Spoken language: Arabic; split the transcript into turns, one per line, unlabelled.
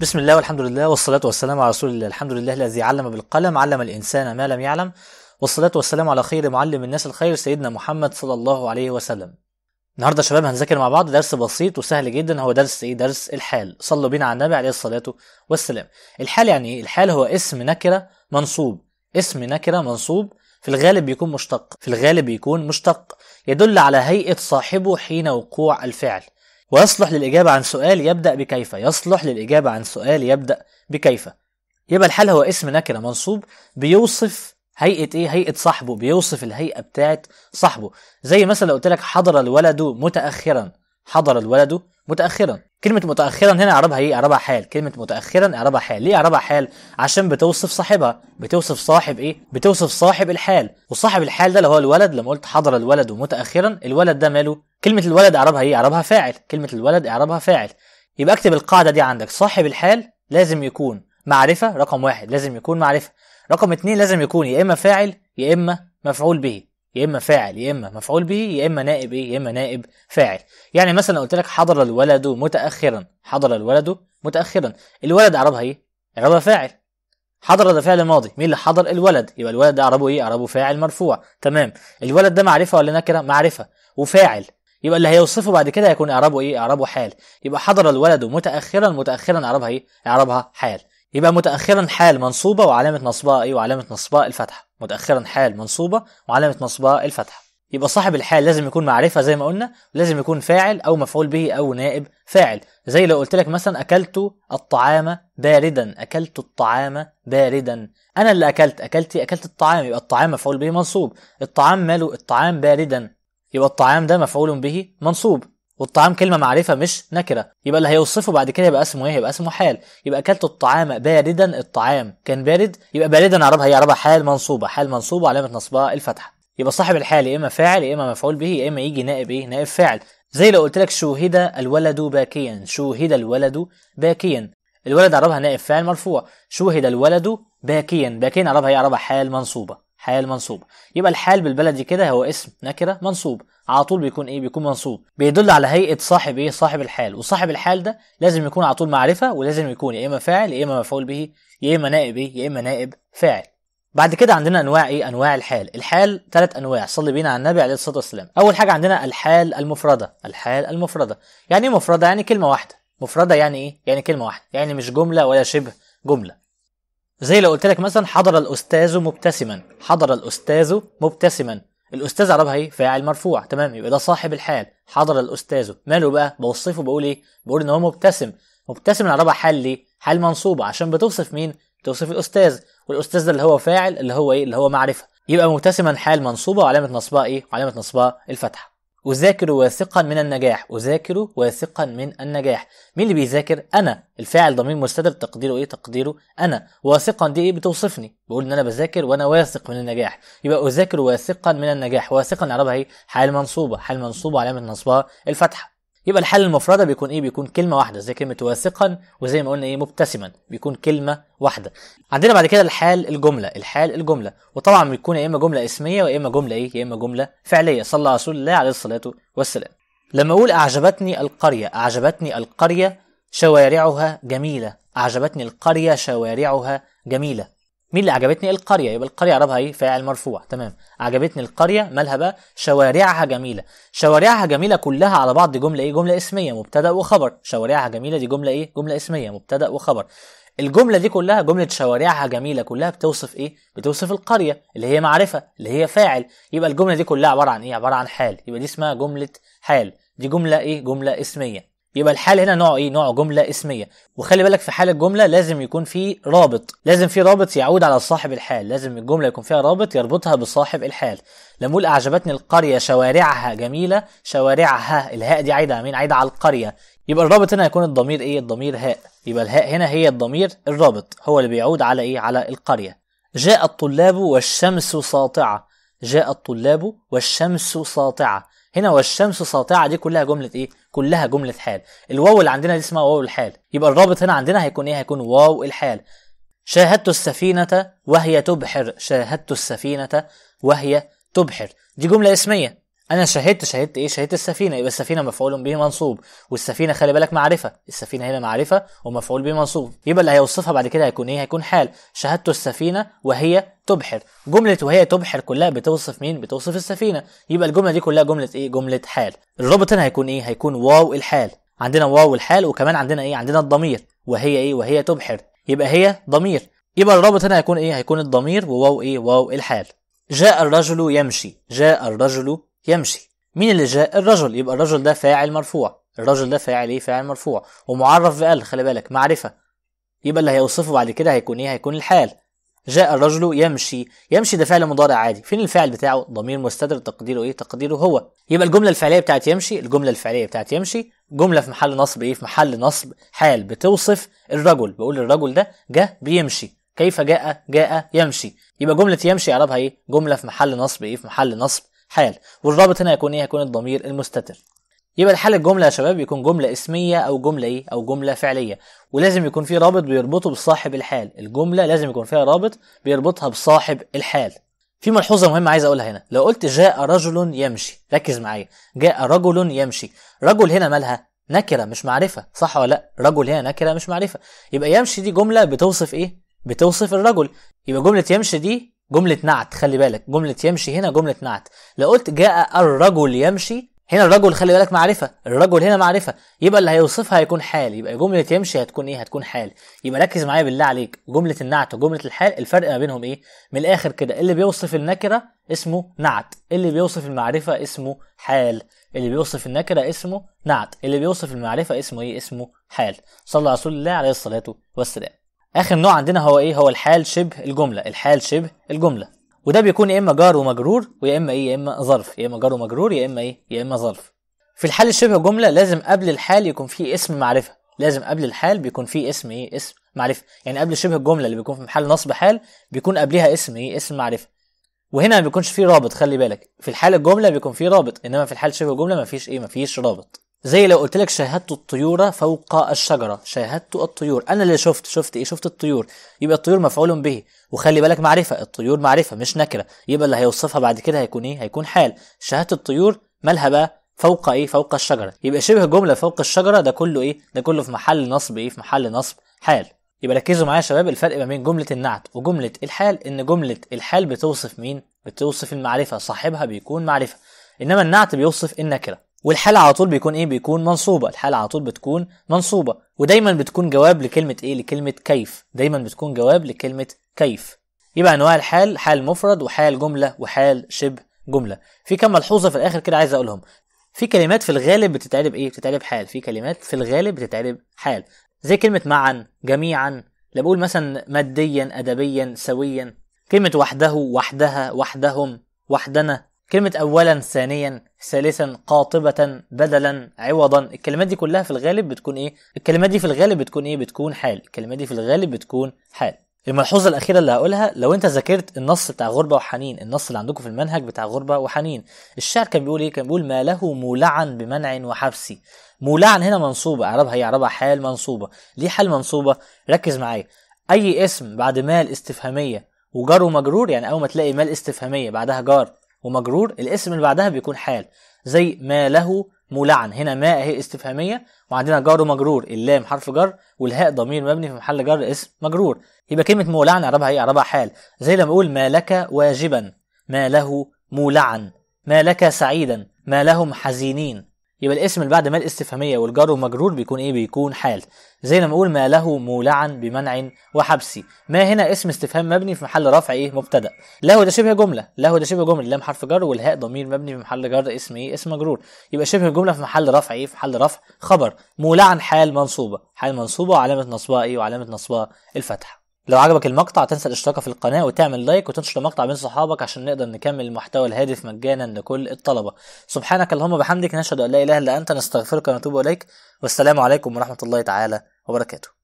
بسم الله والحمد لله والصلاة والسلام على رسول الله الحمد لله الذي علم بالقلم علم الإنسان ما لم يعلم والصلاة والسلام على خير معلم الناس الخير سيدنا محمد صلى الله عليه وسلم النهاردة شباب هنذاكر مع بعض درس بسيط وسهل جدا هو درس ايه درس الحال صلوا بينا على النبي عليه الصلاة والسلام الحال يعني ايه الحال هو اسم نكرة منصوب اسم نكرة منصوب في الغالب بيكون مشتق في الغالب بيكون مشتق يدل على هيئة صاحبه حين وقوع الفعل ويصلح للإجابة عن سؤال يبدأ بكيف يصلح للإجابة عن سؤال يبدأ بكيف يبقى الحال هو اسم نكرة منصوب بيوصف هيئة إيه هيئة صاحبه بيوصف الهيئة بتاعت صاحبه زي مثلا لو قلت لك حضر الولد متأخرا حضر الولد متاخرا كلمة متأخرا هنا أعربها إيه؟ أعربها حال، كلمة متأخرا أعربها حال، ليه أعربها حال؟ عشان بتوصف صاحبها، بتوصف صاحب إيه؟ بتوصف صاحب الحال، وصاحب الحال ده اللي هو الولد لما قلت حضر الولد ومتأخرا، الولد ده ماله؟ كلمة الولد أعربها إيه؟ أعربها فاعل، كلمة الولد أعربها فاعل. يبقى اكتب القاعدة دي عندك، صاحب الحال لازم يكون معرفة رقم واحد، لازم يكون معرفة. رقم اتنين لازم يكون يا إما فاعل يا إما مفعول به. يا اما فاعل يا اما مفعول به يا اما نائب ايه يا اما نائب فاعل يعني مثلا قلت لك حضر الولد متاخرا حضر الولد متاخرا الولد اعربها ايه اعربها فاعل حضر ده فعل ماضي مين اللي حضر الولد يبقى الولد ده اعربه ايه اعربه فاعل مرفوع تمام الولد ده معرفه ولا نكره معرفه وفاعل يبقى اللي هيوصفه بعد كده هيكون اعربه ايه اعربه حال يبقى حضر الولد متاخرا متاخرا اعربها ايه اعربها حال يبقى متاخرا حال منصوبه وعلامه نصبها ايه وعلامه نصبها الفتحه متأخرا حال منصوبة وعلامة نصبها الفتحة يبقى صاحب الحال لازم يكون معرفة زي ما قلنا ولازم يكون فاعل أو مفعول به أو نائب فاعل زي لو قلت لك مثلا أكلت الطعام باردا أكلت الطعام باردا أنا اللي أكلت أكلتي أكلت الطعام يبقى الطعام مفعول به منصوب الطعام ماله الطعام باردا يبقى الطعام ده مفعول به منصوب والطعام كلمه معرفه مش نكره يبقى اللي هيوصفه بعد كده يبقى اسمه ايه يبقى اسمه حال يبقى اكلت الطعام باردا الطعام كان بارد يبقى باردا اعربها هي اعربها حال منصوبه حال منصوبه علامه نصبها الفتحه يبقى صاحب الحال يا اما فاعل يا اما مفعول به يا اما يجي نائب ايه نائب فاعل زي لو قلت لك شوهد الولد باكيا شوهد الولد باكيا الولد اعربها نائب فاعل مرفوع شوهد الولد باكيا باكيا اعربها هي اعربها حال منصوبه حال منصوب يبقى الحال بالبلدي كده هو اسم نكره منصوب على طول بيكون ايه بيكون منصوب بيدل على هيئه صاحب ايه صاحب الحال وصاحب الحال ده لازم يكون على طول معرفه ولازم يكون يا اما فاعل يا اما مفعول به يا اما نائب ايه يا اما نائب فاعل بعد كده عندنا انواع ايه انواع الحال الحال ثلاث انواع صلي بينا على النبي عليه الصلاه والسلام اول حاجه عندنا الحال المفرده الحال المفرده يعني ايه مفرده يعني كلمه واحده مفرده يعني ايه يعني كلمه واحده يعني مش جمله ولا شبه جمله زي لو قلت لك مثلا حضر الاستاذ مبتسما حضر الاستاذ مبتسما الاستاذ عربها ايه فاعل مرفوع تمام يبقى ده صاحب الحال حضر الاستاذ ماله بقى بوصفه بقول ايه بقول ان هو مبتسم مبتسم يعني عربها حال ليه حال منصوبه عشان بتوصف مين بتوصف الاستاذ والاستاذ ده اللي هو فاعل اللي هو ايه اللي هو معرفه يبقى مبتسما حال منصوبه وعلامه نصبها ايه علامه نصبها الفتحه أذاكر واثقا من النجاح أذاكر واثقا من النجاح مين اللي بيذاكر أنا الفاعل ضمير مستتر تقديره إيه تقديره أنا واثقا دي إيه بتوصفني بقول إن أنا بذاكر وأنا واثق من النجاح يبقى أذاكر واثقا من النجاح واثقا عربها إيه حال منصوبة حال منصوبة علامة نصبها الفتحة يبقى الحل المفردة بيكون ايه بيكون كلمة واحدة زي كلمة واثقا وزي ما قلنا ايه مبتسما بيكون كلمة واحدة عندنا بعد كده الحال الجملة الحال الجملة وطبعا بيكون يا اما جملة اسمية يا اما جملة ايه يا اما جملة فعلية صلى رسول الله عليه الصلاة والسلام لما اقول اعجبتني القرية اعجبتني القرية شوارعها جميلة اعجبتني القرية شوارعها جميلة مين اللي عجبتني القرية يبقى القرية عربها ايه فاعل مرفوع تمام عجبتني القرية مالها بقى شوارعها جميلة شوارعها جميلة كلها على بعض دي جملة ايه جملة اسمية مبتدأ وخبر شوارعها جميلة دي جملة ايه جملة اسمية مبتدأ وخبر الجملة دي كلها جملة شوارعها جميلة كلها بتوصف ايه بتوصف القرية اللي هي معرفة اللي هي فاعل يبقى الجملة دي كلها عبارة عن ايه عبارة عن حال يبقى دي اسمها جملة حال دي جملة ايه جملة اسمية يبقى الحال هنا نوع ايه نوع جمله اسميه وخلي بالك في حال الجمله لازم يكون في رابط لازم في رابط يعود على صاحب الحال لازم الجمله يكون فيها رابط يربطها بصاحب الحال لما اقول اعجبتني القريه شوارعها جميله شوارعها الهاء دي عايده على مين عايده على القريه يبقى الرابط هنا هيكون الضمير ايه الضمير هاء يبقى الهاء هنا هي الضمير الرابط هو اللي بيعود على ايه على القريه جاء الطلاب والشمس ساطعه جاء الطلاب والشمس ساطعه هنا والشمس ساطعه دي كلها جمله ايه كلها جمله حال الواو اللي عندنا دي اسمها واو الحال يبقى الرابط هنا عندنا هيكون ايه هيكون واو الحال شاهدت السفينه وهي تبحر شاهدت السفينه وهي تبحر دي جمله اسميه انا شهدت شهدت ايه شهدت السفينه يبقى السفينه مفعول به منصوب والسفينه خلي بالك معرفه السفينه هنا معرفه ومفعول به منصوب يبقى اللي هيوصفها بعد كده هيكون ايه هيكون حال شهدت السفينه وهي تبحر جمله وهي تبحر كلها بتوصف مين بتوصف السفينه يبقى الجمله دي كلها جمله ايه جمله حال الرابط هنا هيكون ايه هيكون واو الحال عندنا واو الحال وكمان عندنا ايه عندنا الضمير وهي ايه وهي تبحر يبقى هي ضمير يبقى الرابط هنا هيكون ايه هيكون الضمير وواو ايه واو الحال جاء الرجل يمشي جاء الرجل يمشي مين اللي جاء الرجل يبقى الرجل ده فاعل مرفوع الرجل ده فاعل ايه فاعل مرفوع ومعرف بال خلي بالك معرفه يبقى اللي هيوصفه بعد كده هيكون ايه هيكون الحال جاء الرجل يمشي يمشي ده فعل مضارع عادي فين الفعل بتاعه ضمير مستتر تقديره ايه تقديره هو يبقى الجمله الفعليه بتاعت يمشي الجمله الفعليه بتاعت يمشي جمله في محل نصب ايه في محل نصب حال بتوصف الرجل بقول الرجل ده جاء بيمشي كيف جاء جاء يمشي يبقى جمله يمشي اعربها ايه جمله في محل نصب ايه في محل نصب حال والرابط هنا هيكون ايه هيكون الضمير المستتر يبقى الحال الجمله يا شباب يكون جمله اسميه او جمله ايه او جمله فعليه ولازم يكون في رابط بيربطه بصاحب الحال الجمله لازم يكون فيها رابط بيربطها بصاحب الحال في ملحوظه مهمه عايز اقولها هنا لو قلت جاء رجل يمشي ركز معايا جاء رجل يمشي رجل هنا مالها نكره مش معرفه صح ولا لا رجل هنا نكره مش معرفه يبقى يمشي دي جمله بتوصف ايه بتوصف الرجل يبقى جمله يمشي دي جملة نعت خلي بالك جملة يمشي هنا جملة نعت لو قلت جاء الرجل يمشي هنا الرجل خلي بالك معرفة الرجل هنا معرفة يبقى اللي هيوصفها هيكون حال يبقى جملة يمشي هتكون ايه هتكون حال يبقى ركز معايا بالله عليك جملة النعت وجملة الحال الفرق ما بينهم ايه من الاخر كده اللي بيوصف النكرة اسمه نعت اللي بيوصف المعرفة اسمه حال اللي بيوصف النكرة اسمه نعت اللي بيوصف المعرفة اسمه ايه اسمه حال صلى رسول الله عليه الصلاة والسلام اخر نوع عندنا هو ايه هو الحال شبه الجمله الحال شبه الجمله وده بيكون يا اما جار ومجرور ويا اما ايه يا اما ظرف يا اما جار ومجرور يا اما ايه يا اما ظرف في الحال الشبه جمله لازم قبل الحال يكون فيه اسم معرفه لازم قبل الحال بيكون فيه اسم ايه اسم معرفه يعني قبل شبه الجمله اللي بيكون في محل نصب حال بيكون قبلها اسم ايه اسم معرفه وهنا ما بيكونش فيه رابط خلي بالك في الحال الجمله بيكون فيه رابط انما في الحال شبه الجمله ما فيش ايه ما فيش رابط زي لو قلت لك شاهدت الطيور فوق الشجره شاهدت الطيور انا اللي شفت شفت ايه شفت الطيور يبقى الطيور مفعول به وخلي بالك معرفه الطيور معرفه مش نكره يبقى اللي هيوصفها بعد كده هيكون ايه هيكون حال شاهدت الطيور مالها بقى فوق ايه فوق الشجره يبقى شبه جمله فوق الشجره ده كله ايه ده كله في محل نصب ايه في محل نصب حال يبقى ركزوا معايا يا شباب الفرق ما بين جمله النعت وجمله الحال ان جمله الحال بتوصف مين بتوصف المعرفه صاحبها بيكون معرفه انما النعت بيوصف النكره والحالة على طول بيكون ايه بيكون منصوبة الحالة على طول بتكون منصوبة ودايما بتكون جواب لكلمة ايه لكلمة كيف دايما بتكون جواب لكلمة كيف يبقى انواع الحال حال مفرد وحال جملة وحال شبه جملة في كم ملحوظة في الاخر كده عايز اقولهم في كلمات في الغالب بتتعرب ايه بتتعرب حال في كلمات في الغالب بتتعرب حال زي كلمة معا جميعا لا بقول مثلا ماديا ادبيا سويا كلمة وحده وحدها وحدهم وحدنا كلمة أولا ثانيا ثالثا قاطبة بدلا عوضا الكلمات دي كلها في الغالب بتكون إيه؟ الكلمات دي في الغالب بتكون إيه؟ بتكون حال الكلمات دي في الغالب بتكون حال الملحوظة الأخيرة اللي هقولها لو أنت ذاكرت النص بتاع غربة وحنين النص اللي عندكم في المنهج بتاع غربة وحنين الشعر كان بيقول إيه؟ كان بيقول ما له مولعا بمنع وحبسي مولعا هنا منصوبة إعرابها هي إعرابها حال منصوبة ليه حال منصوبة؟ ركز معايا أي اسم بعد ما الاستفهامية وجار ومجرور يعني أول ما تلاقي ما الاستفهامية بعدها جار ومجرور الاسم اللي بعدها بيكون حال زي ما له ملعن هنا ما اهي استفهاميه وعندنا جار ومجرور اللام حرف جر والهاء ضمير مبني في محل جر اسم مجرور يبقى كلمه مولعن اعربها ايه اعربها حال زي لما اقول ما لك واجبا ما له مولعن ما لك سعيدا ما لهم حزينين يبقى الاسم اللي بعد ما الاستفهاميه والجار والمجرور بيكون ايه بيكون حال زي لما اقول ما له مولعا بمنع وحبسي ما هنا اسم استفهام مبني في محل رفع ايه مبتدا له ده شبه جمله له ده شبه جمله لام حرف جر والهاء ضمير مبني في محل جر اسم ايه اسم مجرور يبقى شبه جمله في محل رفع ايه في محل رفع خبر مولعا حال منصوبه حال منصوبه وعلامه نصبها ايه وعلامه نصبها الفتحه لو عجبك المقطع تنسى الاشتراك في القناة وتعمل لايك وتنشر المقطع بين صحابك عشان نقدر نكمل المحتوى الهادف مجانا لكل الطلبة سبحانك اللهم بحمدك نشهد أن لا إله إلا أنت نستغفرك ونتوب إليك والسلام عليكم ورحمة الله تعالى وبركاته